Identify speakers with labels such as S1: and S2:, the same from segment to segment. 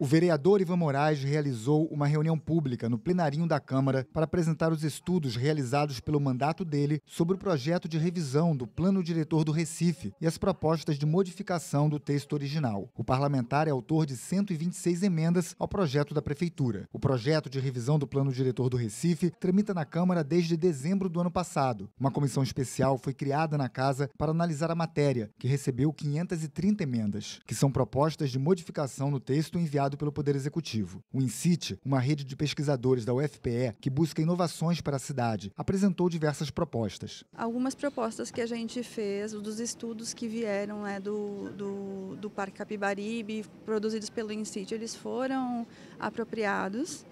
S1: o vereador Ivan Moraes realizou uma reunião pública no plenarinho da Câmara para apresentar os estudos realizados pelo mandato dele sobre o projeto de revisão do Plano Diretor do Recife e as propostas de modificação do texto original. O parlamentar é autor de 126 emendas ao projeto da Prefeitura. O projeto de revisão do Plano Diretor do Recife tramita na Câmara desde dezembro do ano passado. Uma comissão especial foi criada na Casa para analisar a matéria, que recebeu 530 emendas, que são propostas de modificação no texto enviado pelo Poder Executivo. O INSIT, uma rede de pesquisadores da UFPE que busca inovações para a cidade, apresentou diversas propostas.
S2: Algumas propostas que a gente fez, dos estudos que vieram né, do, do, do Parque Capibaribe, produzidos pelo INSIT, eles foram apropriados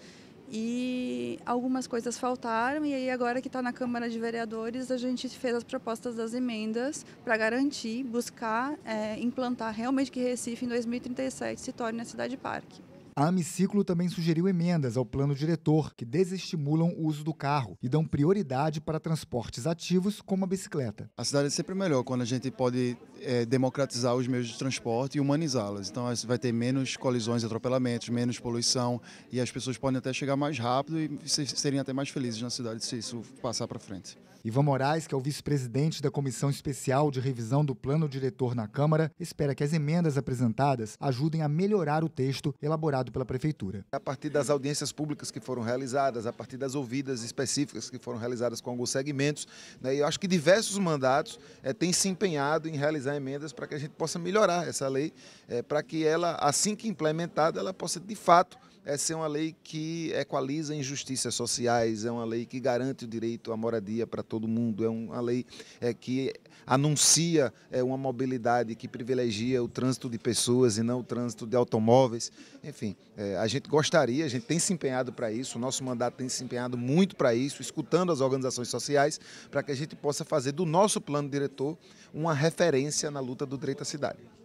S2: e algumas coisas faltaram e aí agora que está na Câmara de Vereadores a gente fez as propostas das emendas para garantir, buscar é, implantar realmente que Recife em 2037 se torne a cidade parque.
S1: A Amiciclo também sugeriu emendas ao plano diretor que desestimulam o uso do carro e dão prioridade para transportes ativos como a bicicleta.
S3: A cidade é sempre melhor quando a gente pode é, democratizar os meios de transporte e humanizá-las. Então vai ter menos colisões, atropelamentos, menos poluição e as pessoas podem até chegar mais rápido e serem até mais felizes na cidade se isso passar para frente.
S1: Ivan Moraes, que é o vice-presidente da Comissão Especial de Revisão do Plano Diretor na Câmara, espera que as emendas apresentadas ajudem a melhorar o texto elaborado realizado pela Prefeitura.
S4: A partir das audiências públicas que foram realizadas, a partir das ouvidas específicas que foram realizadas com alguns segmentos, né, eu acho que diversos mandatos é, têm se empenhado em realizar emendas para que a gente possa melhorar essa lei, é, para que ela, assim que implementada, ela possa de fato é ser uma lei que equaliza injustiças sociais, é uma lei que garante o direito à moradia para todo mundo, é uma lei é, que anuncia é, uma mobilidade que privilegia o trânsito de pessoas e não o trânsito de automóveis. Enfim, é, a gente gostaria, a gente tem se empenhado para isso, o nosso mandato tem se empenhado muito para isso, escutando as organizações sociais, para que a gente possa fazer do nosso plano diretor uma referência na luta do direito à cidade.